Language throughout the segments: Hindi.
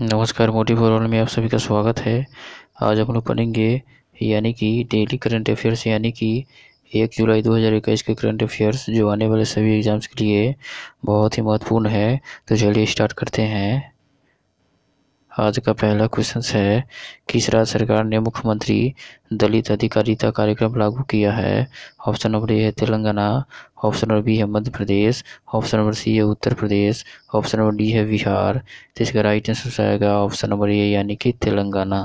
नमस्कार मोटी फॉरल में आप सभी का स्वागत है आज हम लोग पढ़ेंगे यानी कि डेली करंट अफेयर्स यानी कि एक जुलाई 2021 के करंट अफेयर्स जो आने वाले सभी एग्ज़ाम्स के लिए बहुत ही महत्वपूर्ण है तो चलिए स्टार्ट करते हैं आज का पहला क्वेश्चन है किस राज्य सरकार ने मुख्यमंत्री दलित अधिकारिता कार्यक्रम लागू किया है ऑप्शन नंबर ए है तेलंगाना ऑप्शन नंबर बी है मध्य प्रदेश ऑप्शन नंबर सी है Uttar Pradesh option number D है बिहार तो इसका राइट आंसर आएगा ऑप्शन नंबर ए यानी कि तेलंगाना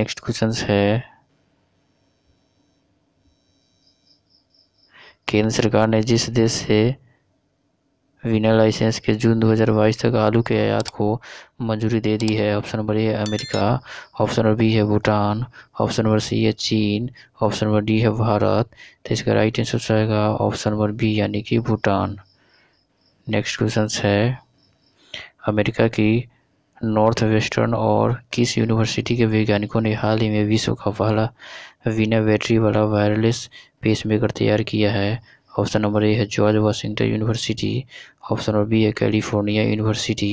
नेक्स्ट क्वेश्चन है केंद्र सरकार ने जिस देश से वीना लाइसेंस के जून 2022 तक आलू के आयात को मंजूरी दे दी है ऑप्शन नंबर ए है अमेरिका ऑप्शन नंबर बी है भूटान ऑप्शन नंबर सी है चीन ऑप्शन नंबर डी है भारत तो इसका राइट आंसर रहेगा ऑप्शन नंबर बी यानी कि भूटान नेक्स्ट क्वेश्चन है अमेरिका की नॉर्थ वेस्टर्न और किस यूनिवर्सिटी के वैज्ञानिकों ने हाल ही में विश्व का पहला वीना बैटरी वाला वायरलेस पेसमेकर तैयार किया है ऑप्शन नंबर ए है George Washington university option number B है California university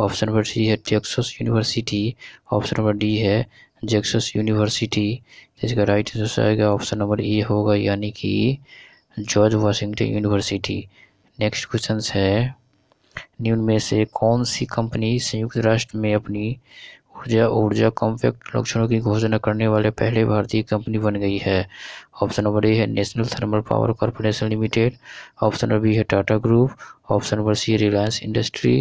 option number C है Texas university option number D है जेक्सस यूनिवर्सिटी इसका राइट आंसर आएगा ऑप्शन नंबर ए होगा यानी कि George Washington university next question है न्यून में से कौन सी कंपनी संयुक्त राष्ट्र में अपनी ऊर्जा ऊर्जा कॉम्पैक्ट लक्षणों की घोषणा करने वाले पहले भारतीय कंपनी बन गई है ऑप्शन नंबर ए है national thermal power corporation limited option number B है Tata group option number C Reliance industry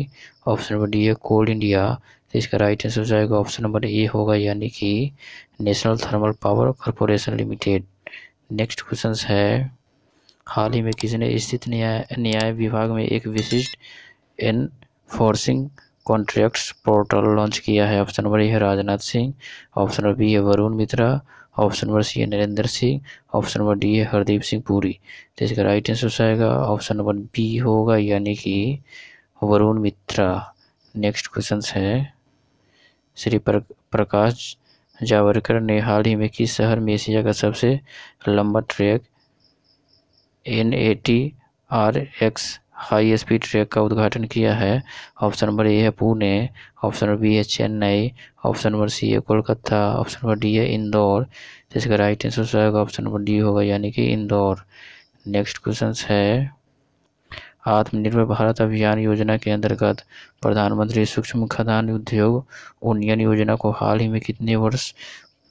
option number D है कोल इंडिया तो इसका राइट आंसर हो जाएगा ऑप्शन नंबर ए होगा यानी कि national thermal power corporation limited next question है हाल ही में किसने स्थित न्याय न्याय विभाग में एक विशिष्ट एनफोर्सिंग कॉन्ट्रैक्ट्स पोर्टल लॉन्च किया है ऑप्शन नंबर ए है Rajnath Singh option number B है Varun Mitra option number C है Narendra Singh option number D है हरदीप सिंह पुरी तो इसका राइट आंसर हो जाएगा ऑप्शन नंबर बी होगा यानी कि वरुण मित्रा नेक्स्ट क्वेश्चन है श्री प्रकाश जावड़कर ने हाल ही में किस शहर में एशिया का सबसे लंबा track N A T R X high speed track का उद्घाटन किया है ऑप्शन नंबर ए है पुणे ऑप्शन नंबर बी है चेन्नई ऑप्शन नंबर सी है कोलकाता ऑप्शन नंबर डी है इंदौर जिसका राइट आंसर होगा ऑप्शन नंबर डी होगा यानी कि इंदौर नेक्स्ट क्वेश्चन है आत्मनिर्भर भारत अभियान योजना के अंतर्गत प्रधानमंत्री सूक्ष्म खदान उद्योग उन्नयन योजना को हाल ही में कितने वर्ष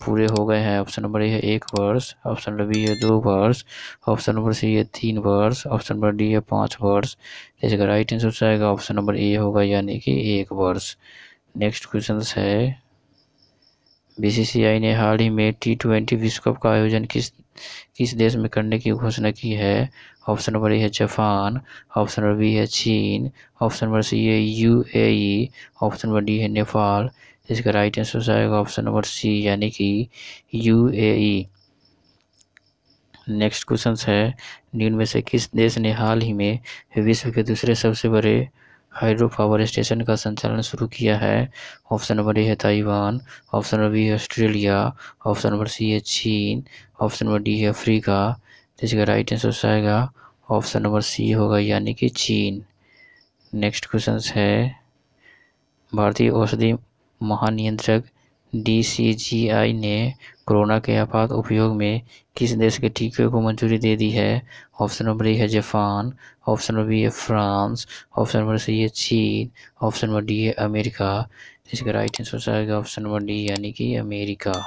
पूरे हो गए हैं ऑप्शन नंबर ए है एक वर्ष ऑप्शन नंबर बी है दो वर्ष ऑप्शन नंबर सी है तीन वर्ष ऑप्शन नंबर डी है पाँच वर्ष इसका राइट आंसर हो जाएगा ऑप्शन नंबर ए होगा यानी कि एक वर्ष नेक्स्ट क्वेश्चन है बीसीसीआई ने हाल ही में टी ट्वेंटी विश्व कप का आयोजन किस किस देश में करने की घोषणा की है ऑप्शन नंबर ए है जापान ऑप्शन नंबर बी है चीन ऑप्शन नंबर सी है यूएई ऑप्शन नंबर डी है नेपाल इसका राइट आंसर आएगा ऑप्शन नंबर सी यानी कि यूएई नेक्स्ट क्वेश्चन है नीन में से किस देश ने हाल ही में विश्व के दूसरे सबसे बड़े हाइड्रो पावर स्टेशन का संचालन शुरू किया है ऑप्शन नंबर ए है ताइवान ऑप्शन नंबर बी है ऑस्ट्रेलिया ऑप्शन नंबर सी है चीन ऑप्शन नंबर डी है अफ्रीका जिसका राइट आंसर आएगा ऑप्शन नंबर सी होगा यानी कि चीन नेक्स्ट क्वेश्चन है भारतीय औषधि महानियंत्रक डीसीजीआई ने कोरोना के आपात उपयोग में किस देश के टीके को मंजूरी दे दी है ऑप्शन नंबर ए है जापान ऑप्शन नंबर बी है फ्रांस ऑप्शन नंबर सी है चीन ऑप्शन नंबर डी है अमेरिका इसका राइट आंसर आएगा ऑप्शन नंबर डी यानी कि अमेरिका